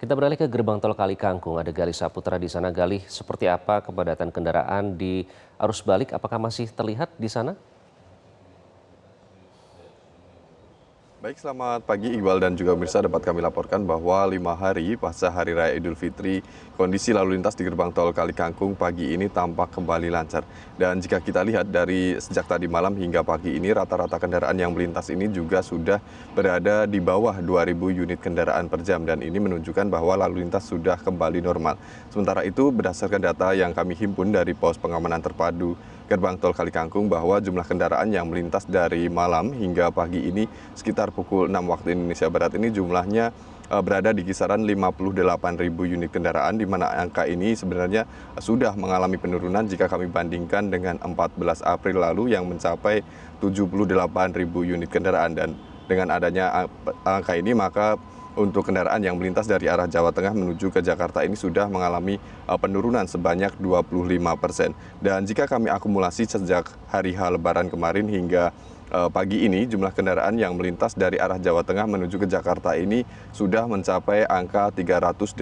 Kita beralih ke gerbang tol Kali Kangkung. Ada Galih Saputra di sana. Galih, seperti apa kepadatan kendaraan di arus balik? Apakah masih terlihat di sana? Baik, selamat pagi Iqbal dan juga pemirsa dapat kami laporkan bahwa lima hari pasca Hari Raya Idul Fitri, kondisi lalu lintas di gerbang tol Kali Kangkung pagi ini tampak kembali lancar. Dan jika kita lihat dari sejak tadi malam hingga pagi ini, rata-rata kendaraan yang melintas ini juga sudah berada di bawah 2.000 unit kendaraan per jam dan ini menunjukkan bahwa lalu lintas sudah kembali normal. Sementara itu, berdasarkan data yang kami himpun dari pos pengamanan terpadu gerbang tol Kalikangkung bahwa jumlah kendaraan yang melintas dari malam hingga pagi ini sekitar pukul 6 waktu Indonesia Barat ini jumlahnya e, berada di kisaran 58.000 unit kendaraan di mana angka ini sebenarnya sudah mengalami penurunan jika kami bandingkan dengan 14 April lalu yang mencapai 78.000 unit kendaraan dan dengan adanya angka ini maka untuk kendaraan yang melintas dari arah Jawa Tengah menuju ke Jakarta ini sudah mengalami eh, penurunan sebanyak 25 persen. Dan jika kami akumulasi sejak hari H Lebaran kemarin hingga eh, pagi ini jumlah kendaraan yang melintas dari arah Jawa Tengah menuju ke Jakarta ini sudah mencapai angka 318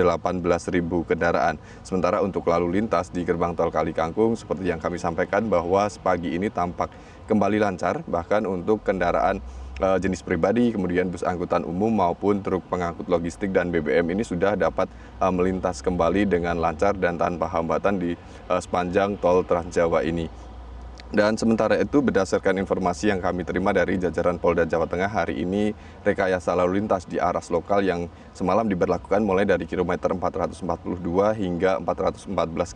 ribu kendaraan. Sementara untuk lalu lintas di gerbang tol Kali Kangkung seperti yang kami sampaikan bahwa sepagi ini tampak kembali lancar bahkan untuk kendaraan Eh, jenis pribadi, kemudian bus angkutan umum maupun truk pengangkut logistik dan BBM ini sudah dapat eh, melintas kembali dengan lancar dan tanpa hambatan di eh, sepanjang tol Trans Jawa ini. Dan sementara itu berdasarkan informasi yang kami terima dari jajaran Polda Jawa Tengah hari ini rekayasa lalu lintas di arah lokal yang semalam diberlakukan mulai dari kilometer 442 hingga 414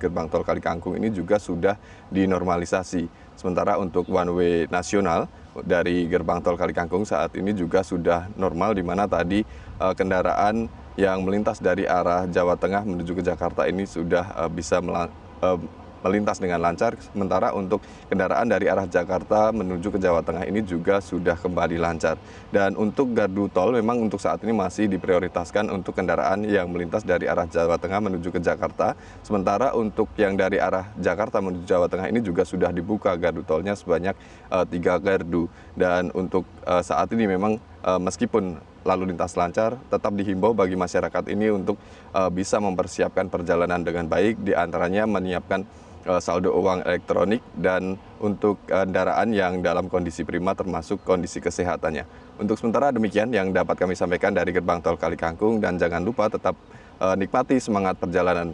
gerbang tol Kali Kangkung ini juga sudah dinormalisasi. Sementara untuk one way nasional dari gerbang tol Kalikangkung saat ini juga sudah normal di mana tadi uh, kendaraan yang melintas dari arah Jawa Tengah menuju ke Jakarta ini sudah uh, bisa uh, melintas dengan lancar. Sementara untuk kendaraan dari arah Jakarta menuju ke Jawa Tengah ini juga sudah kembali lancar. Dan untuk gardu tol memang untuk saat ini masih diprioritaskan untuk kendaraan yang melintas dari arah Jawa Tengah menuju ke Jakarta. Sementara untuk yang dari arah Jakarta menuju Jawa Tengah ini juga sudah dibuka gardu tolnya sebanyak uh, tiga gardu. Dan untuk uh, saat ini memang uh, meskipun lalu lintas lancar, tetap dihimbau bagi masyarakat ini untuk uh, bisa mempersiapkan perjalanan dengan baik, diantaranya menyiapkan Eh, saldo uang elektronik dan untuk kendaraan eh, yang dalam kondisi prima termasuk kondisi kesehatannya. Untuk sementara demikian yang dapat kami sampaikan dari gerbang tol Kali Kangkung dan jangan lupa tetap eh, nikmati semangat perjalanan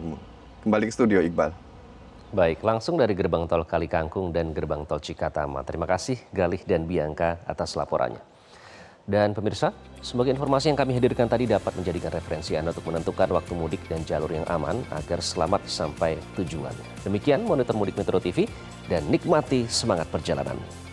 Kembali ke studio Iqbal. Baik, langsung dari gerbang tol Kali Kangkung dan gerbang tol Cikatama. Terima kasih Galih dan Bianca atas laporannya. Dan pemirsa, sebagai informasi yang kami hadirkan tadi dapat menjadikan referensi Anda untuk menentukan waktu mudik dan jalur yang aman agar selamat sampai tujuan. Demikian monitor mudik Metro TV dan nikmati semangat perjalanan.